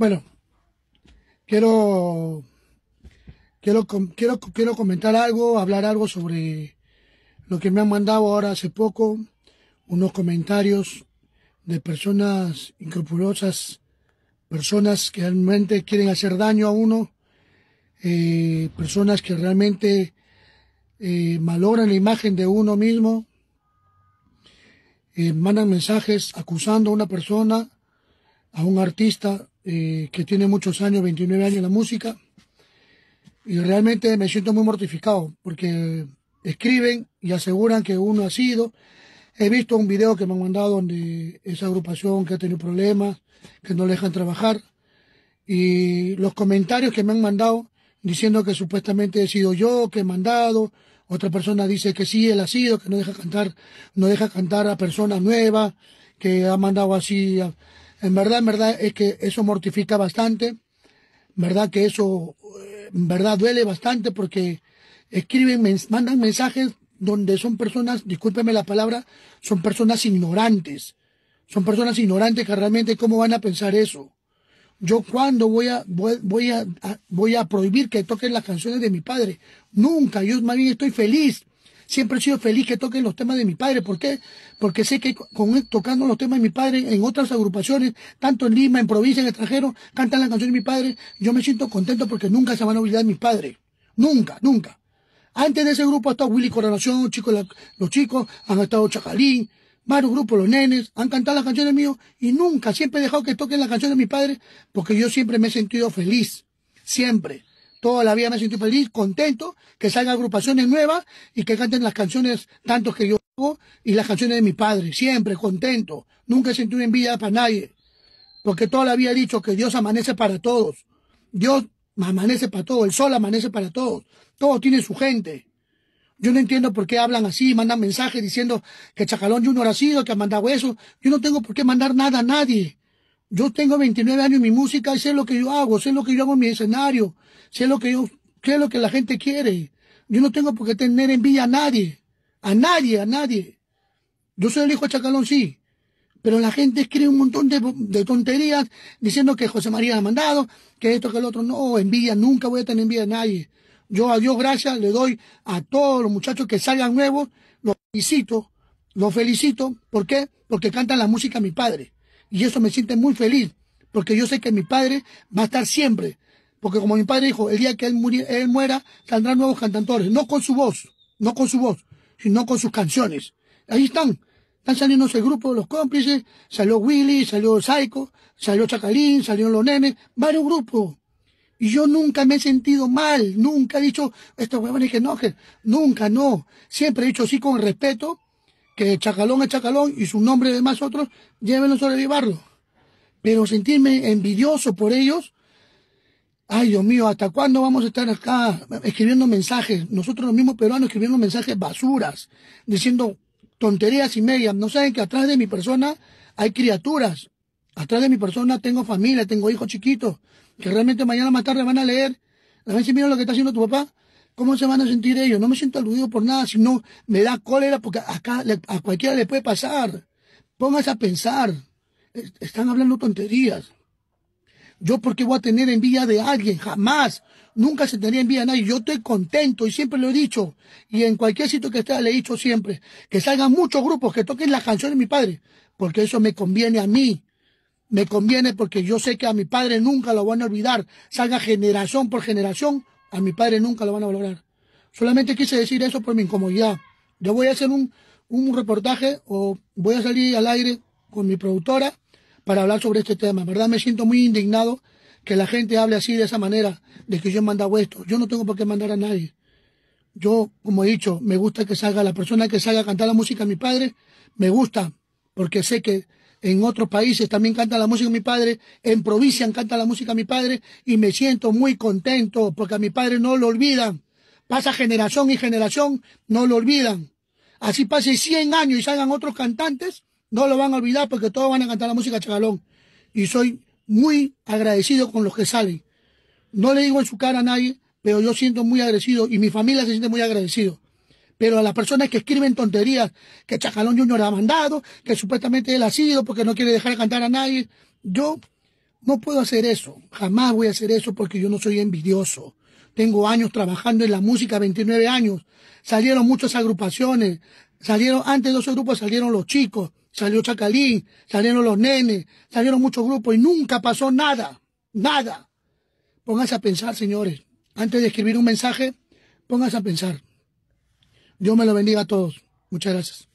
Bueno, quiero, quiero, quiero, comentar algo, hablar algo sobre lo que me han mandado ahora hace poco, unos comentarios de personas incrupulosas, personas que realmente quieren hacer daño a uno, eh, personas que realmente eh, malogran la imagen de uno mismo, eh, mandan mensajes acusando a una persona, a un artista, eh, que tiene muchos años, 29 años en la música, y realmente me siento muy mortificado porque escriben y aseguran que uno ha sido. He visto un video que me han mandado donde esa agrupación que ha tenido problemas, que no le dejan trabajar, y los comentarios que me han mandado diciendo que supuestamente he sido yo que he mandado, otra persona dice que sí, él ha sido, que no deja cantar, no deja cantar a personas nuevas, que ha mandado así a, en verdad, en verdad es que eso mortifica bastante, en verdad que eso, eh, en verdad duele bastante porque escriben, mandan mensajes donde son personas, discúlpeme la palabra, son personas ignorantes. Son personas ignorantes que realmente cómo van a pensar eso. Yo cuando voy a, voy, voy a prohibir que toquen las canciones de mi padre. Nunca, yo más bien estoy feliz siempre he sido feliz que toquen los temas de mi padre. ¿Por qué? Porque sé que con, tocando los temas de mi padre en otras agrupaciones, tanto en Lima, en provincia, en extranjero, cantan las canciones de mi padre. Yo me siento contento porque nunca se van a olvidar de mis padres. Nunca, nunca. Antes de ese grupo ha estado Willy Coronación, chicos, los chicos, han estado Chacalín, varios grupos, los nenes, han cantado las canciones mías y nunca, siempre he dejado que toquen las canciones de mi padre porque yo siempre me he sentido feliz. Siempre. Toda la vida me he feliz, contento, que salgan agrupaciones nuevas y que canten las canciones tantos que yo hago y las canciones de mi padre. Siempre contento. Nunca he sentido envidia para nadie. Porque toda la vida he dicho que Dios amanece para todos. Dios amanece para todos. El sol amanece para todos. Todo tiene su gente. Yo no entiendo por qué hablan así, mandan mensajes diciendo que Chacalón Junior ha sido, que ha mandado eso. Yo no tengo por qué mandar nada a nadie. Yo tengo 29 años en mi música y sé lo que yo hago, sé lo que yo hago en mi escenario, sé lo que yo, sé lo que la gente quiere. Yo no tengo por qué tener envidia a nadie, a nadie, a nadie. Yo soy el hijo de Chacalón, sí, pero la gente escribe un montón de, tonterías diciendo que José María ha mandado, que esto, que el otro. No, envidia, nunca voy a tener envidia a nadie. Yo a Dios gracias le doy a todos los muchachos que salgan nuevos, los felicito, los felicito. ¿Por qué? Porque cantan la música a mi padre. Y eso me siente muy feliz, porque yo sé que mi padre va a estar siempre. Porque como mi padre dijo, el día que él, muera, saldrán nuevos cantantes, no con su voz, no con su voz, sino con sus canciones. Ahí están, están saliendo el grupo de los cómplices, salió Willy, salió Psycho, salió Chacalín, salieron Los Nenes, varios grupos. Y yo nunca me he sentido mal, nunca he dicho, estos huevones que no, nunca, no. Siempre he dicho sí con respeto, que Chacalón es Chacalón y su nombre de demás otros, llévenlo sobre sobrevivirlo. Pero sentirme envidioso por ellos, ay Dios mío, ¿hasta cuándo vamos a estar acá escribiendo mensajes? Nosotros los mismos peruanos escribiendo mensajes basuras, diciendo tonterías y medias. No saben que atrás de mi persona hay criaturas. Atrás de mi persona tengo familia, tengo hijos chiquitos, que realmente mañana más tarde van a leer. A ver mira lo que está haciendo tu papá. ¿Cómo se van a sentir ellos? No me siento aludido por nada, sino me da cólera porque acá a cualquiera le puede pasar. Póngase a pensar. Están hablando tonterías. Yo porque voy a tener envidia de alguien, jamás. Nunca se tendría envidia de nadie. Yo estoy contento y siempre lo he dicho. Y en cualquier sitio que esté le he dicho siempre. Que salgan muchos grupos, que toquen las canciones de mi padre. Porque eso me conviene a mí. Me conviene porque yo sé que a mi padre nunca lo van a olvidar. Salga generación por generación a mi padre nunca lo van a valorar. Solamente quise decir eso por mi incomodidad. Yo voy a hacer un, reportaje o voy a salir al aire con mi productora para hablar sobre este tema. verdad me siento muy indignado que la gente hable así de esa manera, de que yo he mandado esto. Yo no tengo por qué mandar a nadie. Yo, como he dicho, me gusta que salga la persona que salga a cantar la música a mi padre, me gusta, porque sé que en otros países también canta la música mi padre, en provincia canta la música mi padre y me siento muy contento porque a mi padre no lo olvidan. Pasa generación y generación, no lo olvidan. Así pase 100 años y salgan otros cantantes, no lo van a olvidar porque todos van a cantar la música chagalón. Y soy muy agradecido con los que salen. No le digo en su cara a nadie, pero yo siento muy agradecido y mi familia se siente muy agradecido. Pero a las personas que escriben tonterías, que Chacalón Junior ha mandado, que supuestamente él ha sido porque no quiere dejar de cantar a nadie, yo no puedo hacer eso. Jamás voy a hacer eso porque yo no soy envidioso. Tengo años trabajando en la música, 29 años. Salieron muchas agrupaciones. Salieron, antes de esos grupos salieron los chicos, salió Chacalín, salieron los nenes, salieron muchos grupos y nunca pasó nada. Nada. Pónganse a pensar, señores. Antes de escribir un mensaje, pónganse a pensar. Dios me lo bendiga a todos. Muchas gracias.